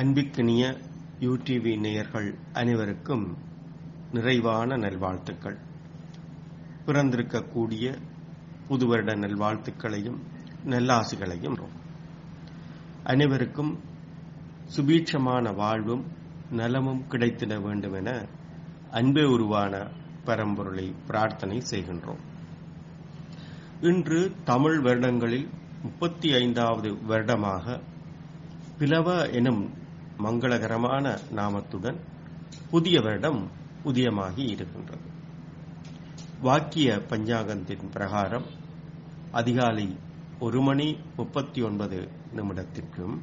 அன்பிக்கினிய UDV நேயர்கள் அனைவருக்கும் நிறைவான நல்வாழ்த்துக்கள் பிறந்திருக்கக்கூடிய புது வருட நல்வாழ்த்துக்களையும் நல்லாசுகளையும் அனைவருக்கும் சுபீட்சமான வாழ்வும் நலமும் கிடைத்திட வேண்டும் என அன்பே உருவான பரம்பொருளை பிரார்த்தனை செய்கின்றோம் இன்று தமிழ் வருடங்களில் முப்பத்தி ஐந்தாவது வருடமாக பிளவ எனும் மங்களகரமான நாமத்துடன் புதிய வருடம் உதயமாகி இருக்கின்றது வாக்கிய பஞ்சாங்கத்தின் பிரகாரம் அதிகாலை ஒரு மணி முப்பத்தி ஒன்பது நிமிடத்திற்கும்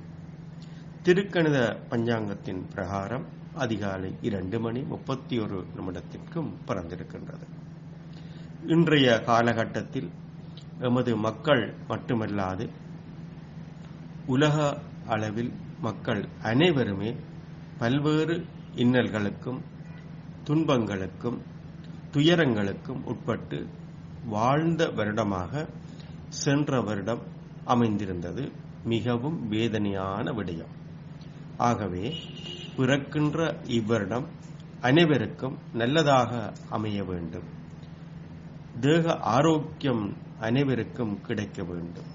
திருக்கணித பஞ்சாங்கத்தின் பிரகாரம் அதிகாலை இரண்டு மணி முப்பத்தி ஒரு நிமிடத்திற்கும் பிறந்திருக்கின்றது இன்றைய காலகட்டத்தில் எமது மக்கள் மட்டுமல்லாது உலக அளவில் மக்கள் அனைவருமே பல்வேறு இன்னல்களுக்கும் துன்பங்களுக்கும் துயரங்களுக்கும் உட்பட்டு வாழ்ந்த வருடமாக சென்ற வருடம் அமைந்திருந்தது மிகவும் வேதனையான விடயம் ஆகவே பிறக்கின்ற இவ்வருடம் அனைவருக்கும் நல்லதாக அமைய வேண்டும் தேக ஆரோக்கியம் அனைவருக்கும் கிடைக்க வேண்டும்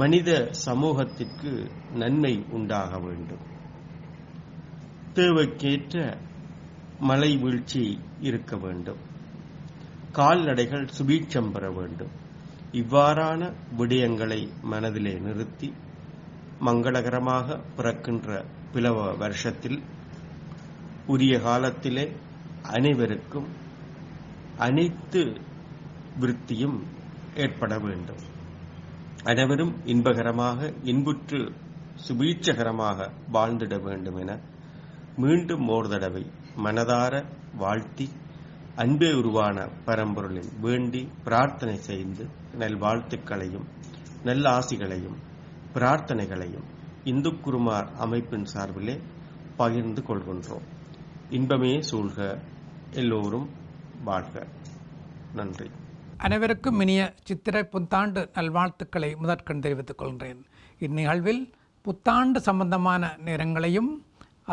மனித சமூகத்திற்கு நன்மை உண்டாக வேண்டும் தேவைக்கேற்ற மலை வீழ்ச்சி இருக்க வேண்டும் கால்நடைகள் சுபீட்சம் பெற வேண்டும் இவ்வாறான விடயங்களை மனதிலே நிறுத்தி மங்களகரமாக பிறக்கின்ற பிளவ வருஷத்தில் உரிய காலத்திலே அனைவருக்கும் அனைத்து விருத்தியும் ஏற்பட வேண்டும் அனைவரும் இன்பகரமாக இன்புற்று சுபீட்சகரமாக வாழ்ந்திட வேண்டும் என மீண்டும் ஓர் தடவை மனதார வாழ்த்தி அன்பே உருவான பரம்பொருளில் வேண்டி பிரார்த்தனை செய்து நல்வாழ்த்துக்களையும் நல்ல ஆசிகளையும் பிரார்த்தனைகளையும் இந்து குருமார் அமைப்பின் சார்பிலே பகிர்ந்து கொள்கின்றோம் இன்பமே சூழ்க எல்லோரும் வாழ்க நன்றி அனைவருக்கும் இனிய சித்திரை புத்தாண்டு நல்வாழ்த்துக்களை முதற்கண் தெரிவித்துக் கொள்கிறேன் இந்நிகழ்வில் புத்தாண்டு சம்பந்தமான நேரங்களையும்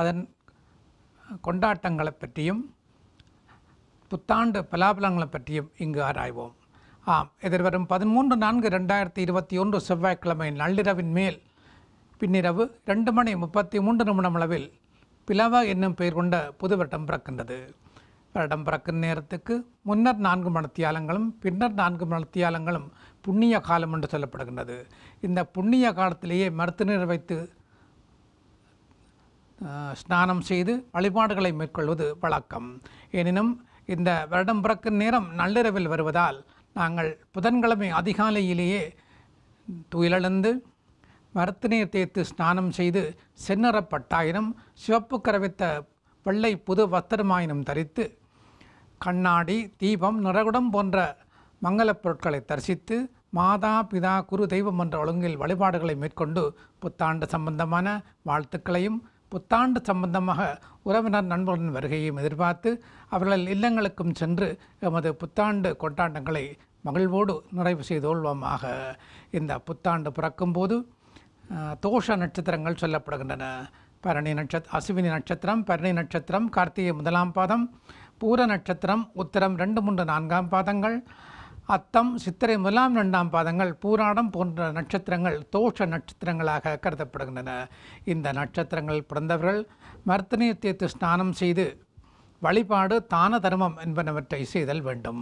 அதன் கொண்டாட்டங்களை பற்றியும் புத்தாண்டு பலாபலங்களை பற்றியும் இங்கு ஆராய்வோம் ஆம் எதிர்வரும் பதிமூன்று நான்கு ரெண்டாயிரத்தி இருபத்தி ஒன்று செவ்வாய்க்கிழமை நள்ளிரவின் மேல் பின்னிரவு ரெண்டு மணி முப்பத்தி மூன்று நிமிடம் அளவில் பிலவா என்னும் பெயர் கொண்ட புதுவட்டம் பிறக்கின்றது வருடம் பிறக்கும் நேரத்துக்கு முன்னர் நான்கு மணத்தியாலங்களும் பின்னர் நான்கு மணத்தியாலங்களும் புண்ணிய காலம் என்று சொல்லப்படுகின்றது இந்த புண்ணிய காலத்திலேயே மருத்துவநீர் வைத்து ஸ்நானம் செய்து வழிபாடுகளை மேற்கொள்வது வழக்கம் எனினும் இந்த வருடம் பிறக்கும் நேரம் நள்ளிரவில் வருவதால் நாங்கள் புதன்கிழமை அதிகாலையிலேயே துயிலெழுந்து நீர் தேய்த்து ஸ்நானம் செய்து செந்நிறப்பட்டாயினும் சிவப்பு கரவித்த வெள்ளை புது வஸ்திரமாயினும் தரித்து கண்ணாடி தீபம் நிறகுடம் போன்ற மங்களப் பொருட்களை தரிசித்து மாதா பிதா குரு தெய்வம் என்ற ஒழுங்கில் வழிபாடுகளை மேற்கொண்டு புத்தாண்டு சம்பந்தமான வாழ்த்துக்களையும் புத்தாண்டு சம்பந்தமாக உறவினர் நண்பர்களின் வருகையையும் எதிர்பார்த்து அவர்கள் இல்லங்களுக்கும் சென்று எமது புத்தாண்டு கொண்டாட்டங்களை மகிழ்வோடு நிறைவு செய்தோள்வோமாக இந்த புத்தாண்டு பிறக்கும்போது தோஷ நட்சத்திரங்கள் சொல்லப்படுகின்றன பரணி நட்சத் அஸ்வினி நட்சத்திரம் பரணி நட்சத்திரம் கார்த்திகை முதலாம் பாதம் பூர நட்சத்திரம் உத்தரம் ரெண்டு மூன்று நான்காம் பாதங்கள் அத்தம் சித்திரை முதலாம் ரெண்டாம் பாதங்கள் பூராடம் போன்ற நட்சத்திரங்கள் தோஷ நட்சத்திரங்களாக கருதப்படுகின்றன இந்த நட்சத்திரங்கள் பிறந்தவர்கள் மர்த்தனி தீர்த்து ஸ்நானம் செய்து வழிபாடு தான தர்மம் என்பனவற்றை செய்தல் வேண்டும்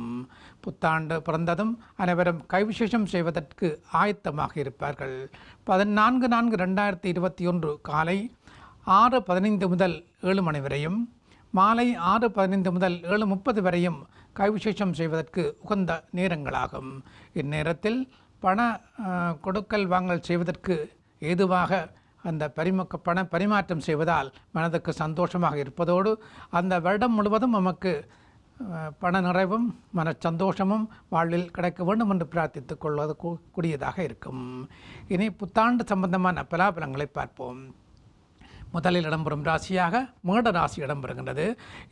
புத்தாண்டு பிறந்ததும் அனைவரும் கைவிசேஷம் செய்வதற்கு ஆயத்தமாக இருப்பார்கள் பதினான்கு நான்கு ரெண்டாயிரத்தி இருபத்தி ஒன்று காலை ஆறு பதினைந்து முதல் ஏழு மணி வரையும் மாலை ஆறு பதினைந்து முதல் ஏழு முப்பது வரையும் கைவிசேஷம் செய்வதற்கு உகந்த நேரங்களாகும் இந்நேரத்தில் பண கொடுக்கல் வாங்கல் செய்வதற்கு ஏதுவாக அந்த பரிமக்க பண பரிமாற்றம் செய்வதால் மனதுக்கு சந்தோஷமாக இருப்பதோடு அந்த வருடம் முழுவதும் நமக்கு பண நிறைவும் மன சந்தோஷமும் வாழ்வில் கிடைக்க வேண்டும் என்று பிரார்த்தித்துக் கொள்வது கூடியதாக இருக்கும் இனி புத்தாண்டு சம்பந்தமான பலாபலங்களை பார்ப்போம் முதலில் இடம்பெறும் ராசியாக மேடராசி இடம்பெறுகின்றது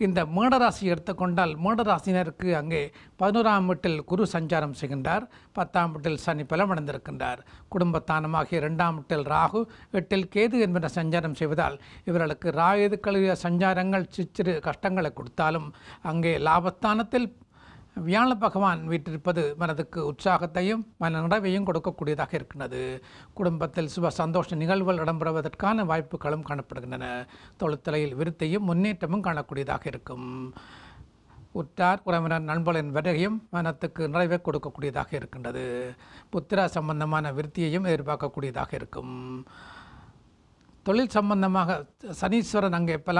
இந்த மேடராசி எடுத்துக்கொண்டால் மேடராசினருக்கு அங்கே பதினோராம் வீட்டில் குரு சஞ்சாரம் செய்கின்றார் பத்தாம் வீட்டில் சனி பலமடைந்திருக்கின்றார் குடும்பத்தானமாகிய இரண்டாம் வீட்டில் ராகு எட்டில் கேது என்பன சஞ்சாரம் செய்வதால் இவர்களுக்கு கழுவிய சஞ்சாரங்கள் சிறு கஷ்டங்களை கொடுத்தாலும் அங்கே லாபஸ்தானத்தில் வியாழ பகவான் வீட்டிருப்பது மனதுக்கு உற்சாகத்தையும் மன நடவையும் கொடுக்கக்கூடியதாக இருக்கிறது குடும்பத்தில் சுப சந்தோஷ நிகழ்வுகள் இடம்பெறுவதற்கான வாய்ப்புகளும் காணப்படுகின்றன தொழுத்தலையில் விருத்தியும் முன்னேற்றமும் காணக்கூடியதாக இருக்கும் உற்றார் உறவினர் நண்பர்களின் வருகையும் மனத்துக்கு நிறைவே கொடுக்கக்கூடியதாக இருக்கின்றது புத்திரா சம்பந்தமான விருத்தியையும் எதிர்பார்க்கக்கூடியதாக இருக்கும் தொழில் சம்பந்தமாக சனீஸ்வரன் அங்கே பல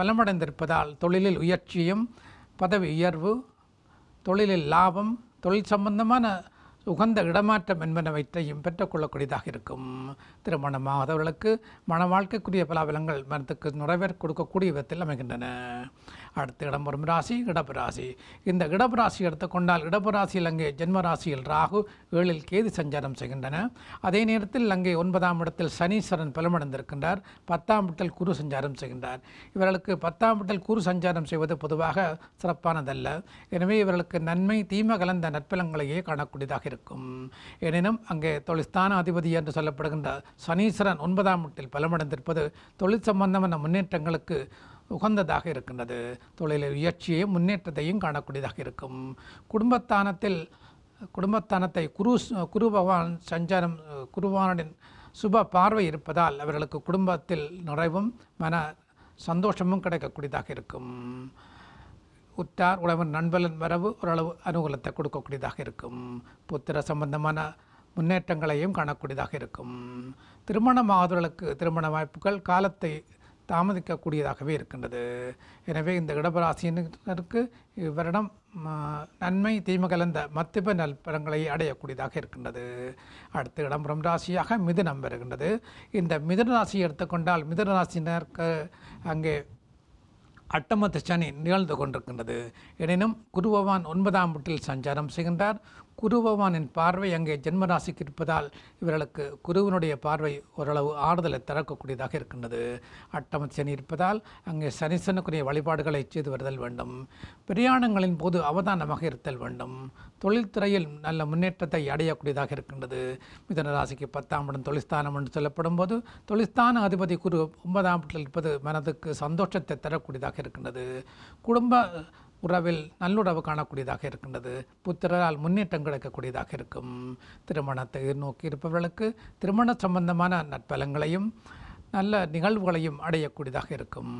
பலமடைந்திருப்பதால் தொழிலில் உயர்ச்சியும் பதவி உயர்வு தொழிலில் லாபம் தொழில் சம்பந்தமான உகந்த இடமாற்றம் என்பனவற்றையும் பெற்றுக்கொள்ளக்கூடியதாக இருக்கும் திருமணமாகாதவர்களுக்கு மன வாழ்க்கைக்குரிய பலாபலங்கள் மனத்துக்கு நுறைவேற் கொடுக்கக்கூடிய விதத்தில் அமைகின்றன அடுத்து இடம்பெறும் ராசி இடப்பு ராசி இந்த இடப்பு ராசி எடுத்துக்கொண்டால் இடப்பு ராசியில் அங்கே ஜென்ம ராசியில் ராகு ஏழில் கேது சஞ்சாரம் செய்கின்றன அதே நேரத்தில் அங்கே ஒன்பதாம் இடத்தில் சனீஸ்வரன் பலமடைந்திருக்கின்றார் பத்தாம் இடத்தில் குரு சஞ்சாரம் செய்கின்றார் இவர்களுக்கு பத்தாம் இடத்தில் குரு சஞ்சாரம் செய்வது பொதுவாக சிறப்பானதல்ல எனவே இவர்களுக்கு நன்மை தீமை கலந்த நற்பலங்களையே காணக்கூடியதாக இருக்கும் இருக்கும் எனினும் அங்கே தொழில் அதிபதி என்று சொல்லப்படுகின்ற சனீஸ்வரன் ஒன்பதாம் வீட்டில் பலமடைந்திருப்பது தொழில் சம்பந்தமான முன்னேற்றங்களுக்கு உகந்ததாக இருக்கின்றது தொழிலில் உயர்ச்சியையும் முன்னேற்றத்தையும் காணக்கூடியதாக இருக்கும் குடும்பத்தானத்தில் குடும்பத்தானத்தை குரு குரு பகவான் சஞ்சாரம் குருவானின் சுப பார்வை இருப்பதால் அவர்களுக்கு குடும்பத்தில் நிறைவும் மன சந்தோஷமும் கிடைக்கக்கூடியதாக இருக்கும் உற்றார் உழவன் நண்பலன் வரவு ஓரளவு அனுகூலத்தை கொடுக்கக்கூடியதாக இருக்கும் புத்திர சம்பந்தமான முன்னேற்றங்களையும் காணக்கூடியதாக இருக்கும் திருமணமாதவர்களுக்கு திருமண வாய்ப்புகள் காலத்தை தாமதிக்கக்கூடியதாகவே இருக்கின்றது எனவே இந்த இடபராசினருக்கு இவரிடம் நன்மை தீமை கலந்த நல்பரங்களை அடையக்கூடியதாக இருக்கின்றது அடுத்த இடம்புறம் ராசியாக மிதுனம் வருகின்றது இந்த மிதுன ராசியை எடுத்துக்கொண்டால் மிதுன ராசினருக்கு அங்கே அட்டமத்து சனி நிகழ்ந்து கொண்டிருக்கின்றது எனினும் குருபவான் ஒன்பதாம் வீட்டில் சஞ்சாரம் செய்கின்றார் குரு பகவானின் பார்வை அங்கே ஜென்மராசிக்கு இருப்பதால் இவர்களுக்கு குருவினுடைய பார்வை ஓரளவு ஆறுதலை திறக்கக்கூடியதாக இருக்கின்றது அட்டம சனி இருப்பதால் அங்கே சனிசனுக்குரிய வழிபாடுகளை செய்து வருதல் வேண்டும் பிரயாணங்களின் போது அவதானமாக இருத்தல் வேண்டும் தொழில்துறையில் நல்ல முன்னேற்றத்தை அடையக்கூடியதாக இருக்கின்றது மிதன ராசிக்கு பத்தாம் இடம் தொழிஸ்தானம் என்று சொல்லப்படும் போது தொழிஸ்தான அதிபதி குரு ஒன்பதாம் இடத்தில் இருப்பது மனதுக்கு சந்தோஷத்தை தரக்கூடியதாக இருக்கின்றது குடும்ப உறவில் நல்லுறவு காணக்கூடியதாக இருக்கின்றது புத்திரரால் முன்னேற்றம் கிடைக்கக்கூடியதாக இருக்கும் திருமணத்தை நோக்கி இருப்பவர்களுக்கு திருமண சம்பந்தமான நற்பலங்களையும் நல்ல நிகழ்வுகளையும் அடையக்கூடியதாக இருக்கும்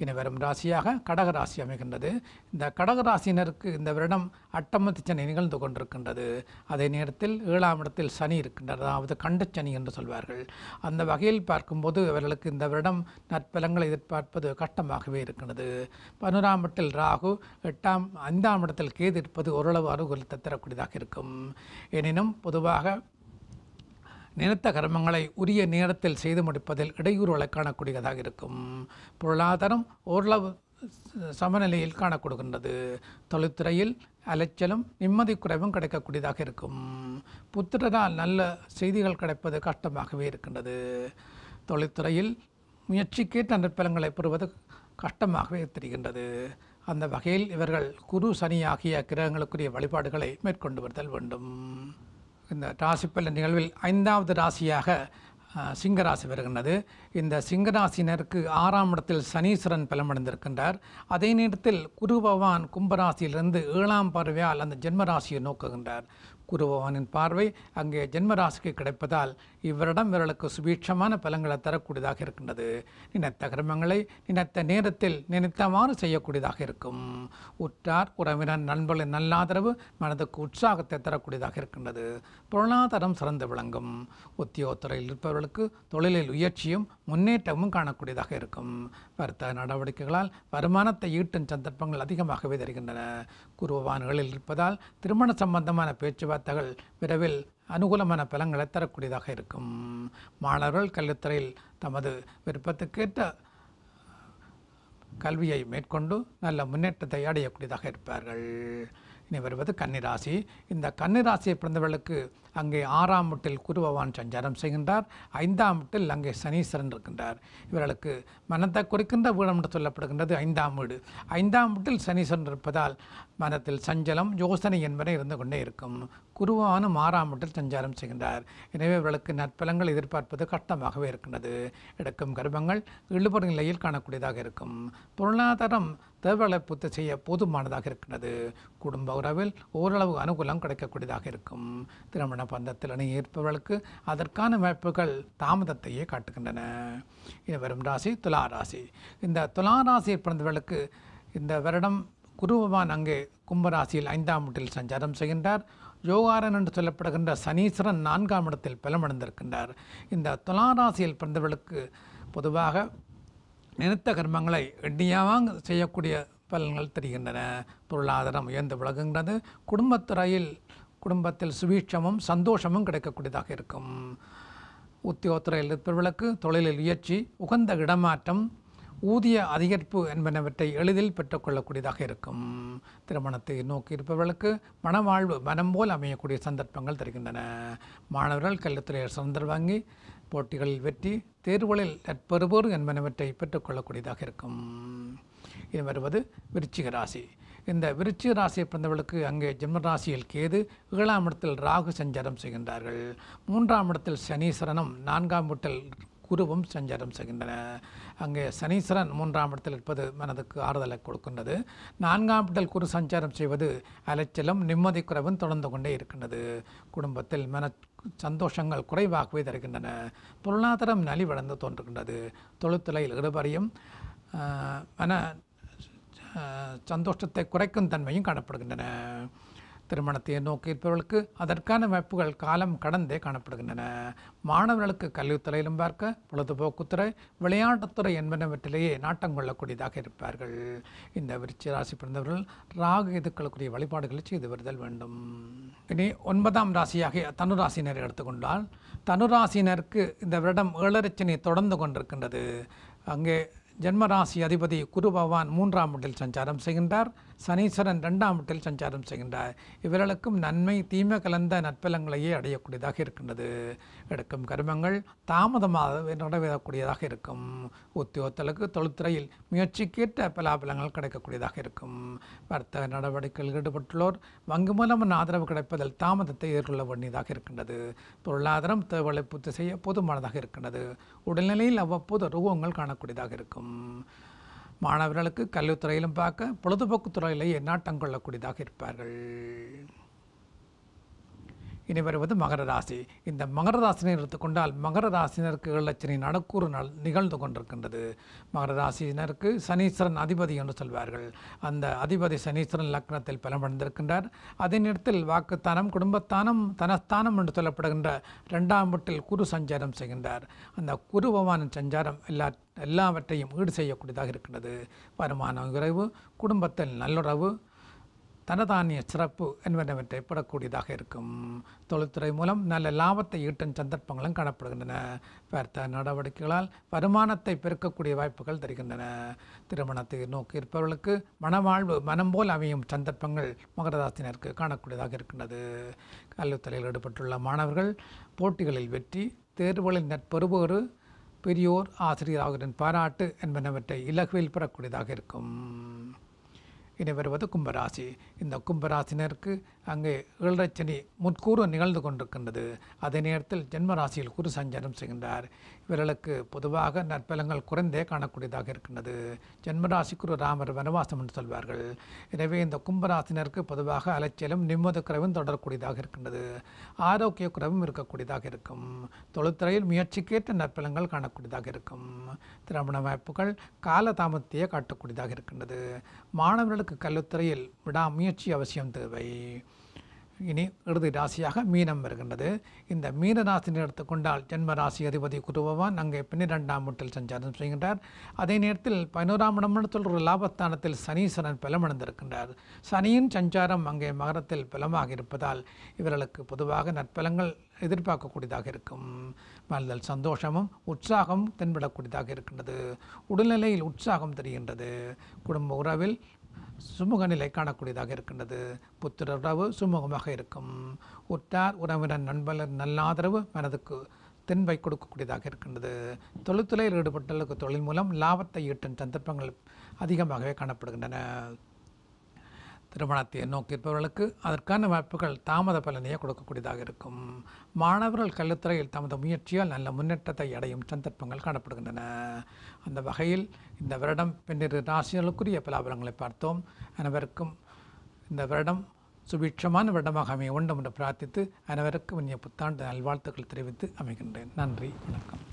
இனி வரும் ராசியாக கடக ராசி அமைகின்றது இந்த கடக ராசியினருக்கு இந்த வருடம் அட்டமத்து சனி நிகழ்ந்து கொண்டிருக்கின்றது அதே நேரத்தில் ஏழாம் இடத்தில் சனி இருக்கின்றது அதாவது கண்ட சனி என்று சொல்வார்கள் அந்த வகையில் பார்க்கும்போது இவர்களுக்கு இந்த வருடம் நற்பலங்களை எதிர்பார்ப்பது கட்டமாகவே இருக்கின்றது பதினோராம் இடத்தில் ராகு எட்டாம் ஐந்தாம் இடத்தில் கேது இருப்பது ஓரளவு அருகுலத்தை தரக்கூடியதாக இருக்கும் எனினும் பொதுவாக நினைத்த கர்மங்களை உரிய நேரத்தில் செய்து முடிப்பதில் இடையூறுகளை காணக்கூடியதாக இருக்கும் பொருளாதாரம் ஓரளவு சமநிலையில் காணப்படுகின்றது தொழில்துறையில் அலைச்சலும் நிம்மதி குறைவும் கிடைக்கக்கூடியதாக இருக்கும் புத்திரனால் நல்ல செய்திகள் கிடைப்பது கஷ்டமாகவே இருக்கின்றது தொழில்துறையில் முயற்சிக்கேற்ற நற்பலங்களை பெறுவது கஷ்டமாகவே தெரிகின்றது அந்த வகையில் இவர்கள் குரு சனி ஆகிய கிரகங்களுக்குரிய வழிபாடுகளை மேற்கொண்டு வருதல் வேண்டும் இந்த ராசிப்பல்ல நிகழ்வில் ஐந்தாவது ராசியாக சிங்கராசி வருகின்றது இந்த சிங்கராசினருக்கு ஆறாம் இடத்தில் சனீஸ்வரன் பலமடைந்திருக்கின்றார் அதே நேரத்தில் குரு பகவான் கும்பராசியிலிருந்து ஏழாம் பார்வையால் அந்த ஜென்மராசியை நோக்குகின்றார் குரு பகவானின் பார்வை அங்கே ஜென்மராசிக்கு கிடைப்பதால் இவரிடம் இவர்களுக்கு சுபீட்சமான பலங்களை தரக்கூடியதாக இருக்கின்றது நினைத்த கிரமங்களை நினைத்த நேரத்தில் நினைத்தவாறு செய்யக்கூடியதாக இருக்கும் உற்றார் உறவினர் நண்பர்களின் நல்லாதரவு மனதுக்கு உற்சாகத்தை தரக்கூடியதாக இருக்கின்றது பொருளாதாரம் சிறந்து விளங்கும் உத்தியோகத்துறையில் இருப்பவர்களுக்கு தொழிலில் உயர்ச்சியும் முன்னேற்றமும் காணக்கூடியதாக இருக்கும் வர்த்தக நடவடிக்கைகளால் வருமானத்தை ஈட்டும் சந்தர்ப்பங்கள் அதிகமாகவே தருகின்றன குருவான்களில் இருப்பதால் திருமண சம்பந்தமான பேச்சுவார்த்தை வார்த்தைகள் விரைவில் அனுகூலமான பலங்களை தரக்கூடியதாக இருக்கும் மாணவர்கள் கல்வித்துறையில் தமது விருப்பத்துக்கேற்ற கல்வியை மேற்கொண்டு நல்ல முன்னேற்றத்தை அடையக்கூடியதாக இருப்பார்கள் இனி வருவது கன்னிராசி இந்த கன்னிராசியை பிறந்தவர்களுக்கு அங்கே ஆறாம் வீட்டில் குருபவான் சஞ்சாரம் செய்கின்றார் ஐந்தாம் வீட்டில் அங்கே சனீஸ்வரன் இருக்கின்றார் இவர்களுக்கு மனத்தை குறிக்கின்ற வீடம் என்று சொல்லப்படுகின்றது ஐந்தாம் வீடு ஐந்தாம் வீட்டில் சனீஸ்வரன் இருப்பதால் மனத்தில் சஞ்சலம் யோசனை என்பதை இருந்து கொண்டே இருக்கும் குருவானும் ஆறாம் வீட்டில் சஞ்சாரம் செய்கின்றார் எனவே இவர்களுக்கு நற்பலங்கள் எதிர்பார்ப்பது கஷ்டமாகவே இருக்கின்றது எடுக்கும் கர்ப்பங்கள் இழுபடும் நிலையில் காணக்கூடியதாக இருக்கும் பொருளாதாரம் பூர்த்தி செய்ய போதுமானதாக இருக்கின்றது குடும்ப உறவில் ஓரளவு அனுகூலம் கிடைக்கக்கூடியதாக இருக்கும் திருமண திருமண பந்தத்தில் ஏற்பவர்களுக்கு அதற்கான வாய்ப்புகள் தாமதத்தையே காட்டுகின்றன இது வரும் ராசி துலா ராசி இந்த துலா ராசியை பிறந்தவர்களுக்கு இந்த வருடம் குருபவான் அங்கே கும்பராசியில் ஐந்தாம் வீட்டில் சஞ்சாரம் செய்கின்றார் யோகாரன் என்று சொல்லப்படுகின்ற சனீஸ்வரன் நான்காம் இடத்தில் பலமடைந்திருக்கின்றார் இந்த துலா ராசியில் பிறந்தவர்களுக்கு பொதுவாக நினைத்த கர்மங்களை எண்ணியாவாங்க செய்யக்கூடிய பலன்கள் தெரிகின்றன பொருளாதாரம் உயர்ந்து விலகுகின்றது குடும்பத்துறையில் குடும்பத்தில் சுபீட்சமும் சந்தோஷமும் கிடைக்கக்கூடியதாக இருக்கும் உத்தியோகத்துறையில் இருப்பவர்களுக்கு தொழிலில் உயர்ச்சி உகந்த இடமாற்றம் ஊதிய அதிகரிப்பு என்பனவற்றை எளிதில் பெற்றுக்கொள்ளக்கூடியதாக இருக்கும் திருமணத்தை நோக்கி இருப்பவர்களுக்கு மனவாழ்வு மனம் போல் அமையக்கூடிய சந்தர்ப்பங்கள் தருகின்றன மாணவர்கள் கல்வித்துறையில் சுதந்திரம் வாங்கி போட்டிகளில் வெற்றி தேர்வுகளில் நட்பெறுவோர் என்பனவற்றை பெற்றுக்கொள்ளக்கூடியதாக இருக்கும் இனி வருவது விருச்சிக ராசி இந்த விருச்சிக ராசியை பிறந்தவர்களுக்கு அங்கே ஜென்ம ராசியில் கேது ஏழாம் இடத்தில் ராகு சஞ்சாரம் செய்கின்றார்கள் மூன்றாம் இடத்தில் சனீஸ்வரனும் நான்காம் இடத்தில் குருவும் சஞ்சாரம் செய்கின்றன அங்கே சனீஸ்வரன் மூன்றாம் இடத்தில் இருப்பது மனதுக்கு ஆறுதலை கொடுக்கின்றது நான்காம் இடத்தில் குரு சஞ்சாரம் செய்வது அலைச்சலும் நிம்மதி குறைவும் தொடர்ந்து கொண்டே இருக்கின்றது குடும்பத்தில் மன சந்தோஷங்கள் குறைவாகவே தருகின்றன பொருளாதாரம் நலிவடைந்து தோன்றுகின்றது தொழில்துறையில் இருவரையும் மன சந்தோஷத்தை குறைக்கும் தன்மையும் காணப்படுகின்றன திருமணத்தை நோக்கி இருப்பவர்களுக்கு அதற்கான வாய்ப்புகள் காலம் கடந்தே காணப்படுகின்றன மாணவர்களுக்கு கல்வித்துறையிலும் பார்க்க பொழுதுபோக்குத்துறை விளையாட்டுத்துறை என்பனவற்றிலேயே நாட்டம் கொள்ளக்கூடியதாக இருப்பார்கள் இந்த விருச்சி ராசி பிறந்தவர்கள் ராகு எதுக்களுக்குரிய வழிபாடுகளை செய்து வருதல் வேண்டும் இனி ஒன்பதாம் ராசியாக தனுராசினர் எடுத்துக்கொண்டால் தனுராசினருக்கு இந்த வருடம் ஏழரச்சனை தொடர்ந்து கொண்டிருக்கின்றது அங்கே ஜென்மராசி அதிபதி குரு பகவான் மூன்றாம் வீட்டில் சஞ்சாரம் செய்கின்றார் சனீஸ்வரன் ரெண்டாம் வீட்டில் சஞ்சாரம் செய்கின்றார் இவர்களுக்கும் நன்மை தீமை கலந்த நற்பலங்களையே அடையக்கூடியதாக இருக்கின்றது எடுக்கும் கர்மங்கள் தாமதமாக நடைபெறக்கூடியதாக இருக்கும் உத்தியோகத்தலுக்கு தொழில்துறையில் முயற்சிக்கேற்ற பலாபலங்கள் கிடைக்கக்கூடியதாக இருக்கும் வர்த்தக நடவடிக்கையில் ஈடுபட்டுள்ளோர் வங்கி மூலம் ஆதரவு கிடைப்பதில் தாமதத்தை எதிர்கொள்ள வேண்டியதாக இருக்கின்றது பொருளாதாரம் தேவலை பூர்த்தி செய்ய போதுமானதாக இருக்கின்றது உடல்நிலையில் அவ்வப்போது ரூபங்கள் காணக்கூடியதாக இருக்கும் மாணவர்களுக்கு கல்வித்துறையிலும் பார்க்க பொழுதுபோக்கு துறையிலேயே நாட்டம் கொள்ளக்கூடியதாக இருப்பார்கள் இனி வருவது மகர ராசி இந்த மகர ராசினை எடுத்துக்கொண்டால் மகர ராசினருக்கு இலட்சினை நடக்கூறு நாள் நிகழ்ந்து கொண்டிருக்கின்றது மகர ராசியினருக்கு சனீஸ்வரன் அதிபதி என்று சொல்வார்கள் அந்த அதிபதி சனீஸ்வரன் லக்னத்தில் பலமடைந்திருக்கின்றார் அதே நேரத்தில் வாக்குத்தானம் குடும்பத்தானம் தனஸ்தானம் என்று சொல்லப்படுகின்ற இரண்டாம் வீட்டில் குரு சஞ்சாரம் செய்கின்றார் அந்த குரு குருபவான சஞ்சாரம் எல்லா எல்லாவற்றையும் ஈடு செய்யக்கூடியதாக இருக்கின்றது வருமான விரைவு குடும்பத்தில் நல்லுறவு தனதானிய சிறப்பு என்பனவற்றை பெறக்கூடியதாக இருக்கும் தொழில்துறை மூலம் நல்ல லாபத்தை ஈட்டும் சந்தர்ப்பங்களும் காணப்படுகின்றன பார்த்த நடவடிக்கைகளால் வருமானத்தை பெருக்கக்கூடிய வாய்ப்புகள் தருகின்றன திருமணத்தை நோக்கி இருப்பவர்களுக்கு மனவாழ்வு மனம் போல் அமையும் சந்தர்ப்பங்கள் மகரராசினருக்கு காணக்கூடியதாக இருக்கின்றது கல்வித்துறையில் ஈடுபட்டுள்ள மாணவர்கள் போட்டிகளில் வெற்றி தேர்வுகளில் நட்பெறுவோரு பெரியோர் ஆசிரியர் ஆகியோரின் பாராட்டு என்பனவற்றை இலகுவில் பெறக்கூடியதாக இருக்கும் இனி வருவது கும்பராசி இந்த கும்பராசினருக்கு அங்கே ஏழரை சனி முற்கூறு நிகழ்ந்து கொண்டிருக்கின்றது அதே நேரத்தில் ஜென்மராசியில் குரு சஞ்சாரம் செய்கின்றார் விரலுக்கு பொதுவாக நற்பலங்கள் குறைந்தே காணக்கூடியதாக இருக்கின்றது ஜென்மராசிக்குரு ராமர் வனவாசம் என்று சொல்வார்கள் எனவே இந்த கும்பராசினருக்கு பொதுவாக அலைச்சலும் நிம்மது குறைவும் தொடரக்கூடியதாக இருக்கின்றது ஆரோக்கிய குறைவும் இருக்கக்கூடியதாக இருக்கும் தொழில்துறையில் முயற்சிக்கேற்ற நற்பலங்கள் காணக்கூடியதாக இருக்கும் திருமண வாய்ப்புகள் கால தாமதத்தையே காட்டக்கூடியதாக இருக்கின்றது மாணவர்களுக்கு கல்வித்துறையில் விடாமுயற்சி அவசியம் தேவை இனி இறுதி ராசியாக மீனம் வருகின்றது இந்த மீன ராசினை எடுத்துக்கொண்டால் ஜென்ம ராசி அதிபதி குருபவான் அங்கே பன்னிரெண்டாம் இடத்தில் சஞ்சாரம் செய்கின்றார் அதே நேரத்தில் பதினோராம் இடத்தில் ஒரு லாபஸ்தானத்தில் சனீஸ்வரன் பலமடைந்திருக்கின்றார் சனியின் சஞ்சாரம் அங்கே மகரத்தில் பலமாக இருப்பதால் இவர்களுக்கு பொதுவாக நற்பலங்கள் எதிர்பார்க்கக்கூடியதாக இருக்கும் மனதில் சந்தோஷமும் உற்சாகம் தென்படக்கூடியதாக இருக்கின்றது உடல்நிலையில் உற்சாகம் தெரிகின்றது குடும்ப உறவில் சுமூக நிலை காணக்கூடியதாக இருக்கின்றது புத்திர உறவு சுமூகமாக இருக்கும் உற்றார் உறவினர் நண்பர்கள் நல்லாதரவு மனதுக்கு தென்பை கொடுக்கக்கூடியதாக இருக்கின்றது தொழில்துறையில் ஈடுபட்டவர்களுக்கு தொழில் மூலம் லாபத்தை ஈட்டும் சந்தர்ப்பங்கள் அதிகமாகவே காணப்படுகின்றன திருமணத்தை நோக்கியிருப்பவர்களுக்கு அதற்கான வாய்ப்புகள் தாமத பலனையே கொடுக்கக்கூடியதாக இருக்கும் மாணவர்கள் கல்வித்துறையில் தமது முயற்சியால் நல்ல முன்னேற்றத்தை அடையும் சந்தர்ப்பங்கள் காணப்படுகின்றன அந்த வகையில் இந்த வருடம் பின்னிரு ராசிகளுக்குரிய பலாபலங்களை பார்த்தோம் அனைவருக்கும் இந்த வருடம் சுபீட்சமான வருடமாக அமைய வேண்டும் என்று பிரார்த்தித்து அனைவருக்கும் இனிய புத்தாண்டு நல்வாழ்த்துக்கள் தெரிவித்து அமைகின்றேன் நன்றி வணக்கம்